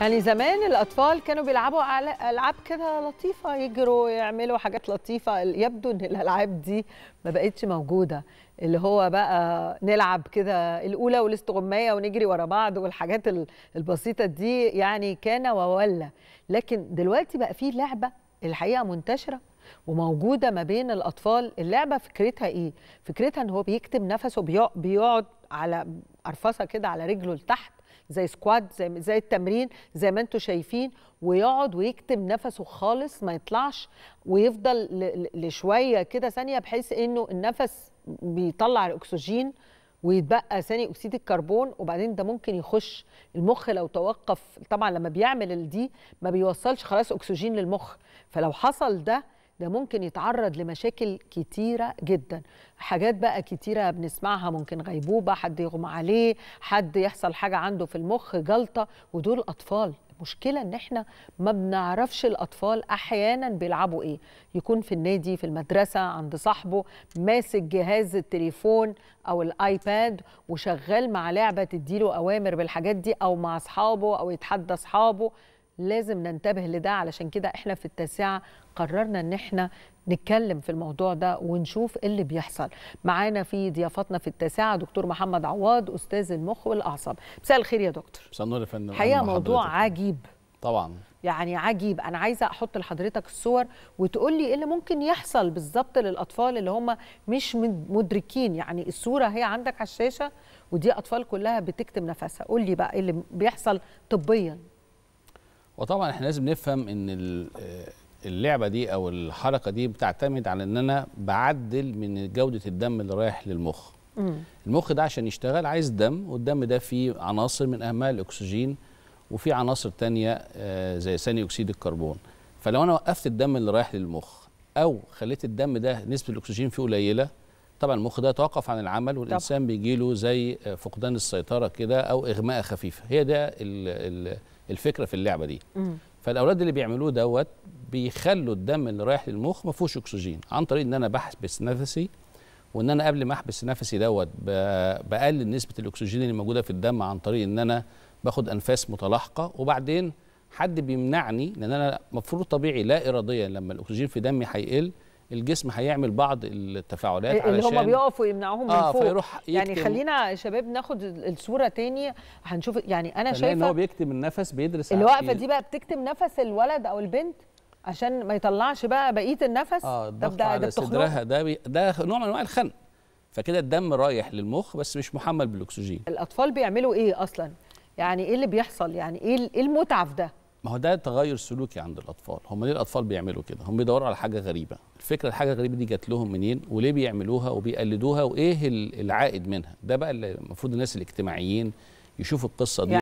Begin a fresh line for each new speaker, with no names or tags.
يعني زمان الأطفال كانوا بيلعبوا ألعاب كده لطيفة يجروا يعملوا حاجات لطيفة يبدو إن الألعاب دي ما بقتش موجودة اللي هو بقى نلعب كده الأولى والاستغماية ونجري ورا بعض والحاجات البسيطة دي يعني كان وولى لكن دلوقتي بقى في لعبة الحقيقة منتشرة وموجودة ما بين الأطفال اللعبة فكرتها إيه؟ فكرتها إن هو بيكتم نفسه بيقعد على قرفصه كده على رجله لتحت زي سكواد زي زي التمرين زي ما انتم شايفين ويقعد ويكتم نفسه خالص ما يطلعش ويفضل لشويه كده ثانيه بحيث انه النفس بيطلع الاكسجين ويتبقى ثاني اكسيد الكربون وبعدين ده ممكن يخش المخ لو توقف طبعا لما بيعمل دي ما بيوصلش خلاص اكسجين للمخ فلو حصل ده ده ممكن يتعرض لمشاكل كتيرة جدا حاجات بقى كتيرة بنسمعها ممكن غيبوبة حد يغمى عليه حد يحصل حاجة عنده في المخ جلطة ودول أطفال المشكله ان احنا ما بنعرفش الاطفال احيانا بيلعبوا ايه يكون في النادي في المدرسه عند صاحبه ماسك جهاز التليفون او الايباد وشغال مع لعبه تديله اوامر بالحاجات دي او مع اصحابه او يتحدى اصحابه لازم ننتبه لده علشان كده احنا في التاسعه قررنا ان احنا نتكلم في الموضوع ده ونشوف إيه اللي بيحصل معانا في ضيافتنا في التاسعه دكتور محمد عواد استاذ المخ والاعصاب مساء الخير يا دكتور
مساء النور يا فندم حقيقه موضوع عجيب طبعا
يعني عجيب انا عايزه احط لحضرتك الصور وتقول لي ايه اللي ممكن يحصل بالظبط للاطفال اللي هم مش مدركين يعني الصوره هي عندك على الشاشه ودي اطفال كلها بتكتم نفسها قول لي بقى ايه اللي بيحصل طبيا
وطبعا احنا لازم نفهم ان آه، اللعبه دي او الحركه دي بتعتمد على ان انا بعدل من جوده الدم اللي رايح للمخ المخ ده عشان يشتغل عايز دم والدم ده فيه عناصر من اهمها الاكسجين وفي عناصر تانية آه، زي ثاني اكسيد الكربون فلو انا وقفت الدم اللي رايح للمخ او خليت الدم ده نسبه الاكسجين فيه قليله طبعا المخ ده توقف عن العمل والانسان بيجي له زي آه، فقدان السيطره كده او اغماء خفيفه هي ده الفكره في اللعبه دي مم. فالاولاد اللي بيعملوه دوت بيخلوا الدم اللي رايح للمخ ما فيهوش اكسجين عن طريق ان انا بحبس نفسي وان انا قبل ما احبس نفسي دوت بقلل نسبه الاكسجين اللي موجوده في الدم عن طريق ان انا باخد انفاس متلاحقه وبعدين حد بيمنعني لان انا المفروض طبيعي لا اراديا لما الاكسجين في دمي هيقل الجسم هيعمل بعض التفاعلات اللي هم بيقفوا
يمنعوهم آه من فوق فيروح يعني خلينا شباب ناخد الصوره تاني هنشوف يعني انا شايفه ان هو
بيكتم النفس بيدرس اللي واقفه دي
بقى بتكتم نفس الولد او البنت عشان ما يطلعش بقى بقيه النفس اه الضغط على صدرها
ده بي... ده نوع من انواع الخنق فكده الدم رايح للمخ بس مش محمل بالاكسجين
الاطفال بيعملوا ايه اصلا يعني ايه اللي بيحصل يعني ايه, إيه المتعه في ده
ما هو ده تغير سلوكي عند الاطفال هم ليه الاطفال بيعملوا كده هم بيدوروا على حاجه غريبه الفكره الحاجه الغريبه دي جات لهم منين وليه بيعملوها وبيقلدوها وايه العائد منها ده بقى اللي المفروض الناس الاجتماعيين يشوفوا القصه دي يعني